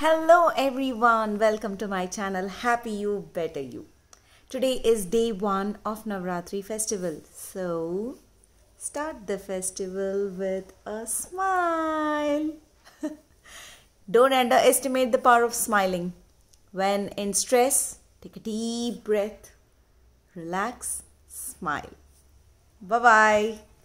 Hello everyone, welcome to my channel Happy You Better You. Today is day 1 of Navratri festival. So, start the festival with a smile. Don't underestimate the power of smiling. When in stress, take a deep breath, relax, smile. Bye-bye.